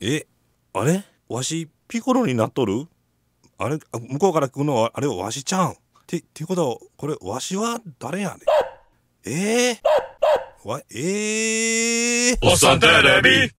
えあれわしピコロになっとるあれ向こうから来るのはあれわしちゃんてっていうことはこれわしは誰やねえー、わえー、おっさんテレビ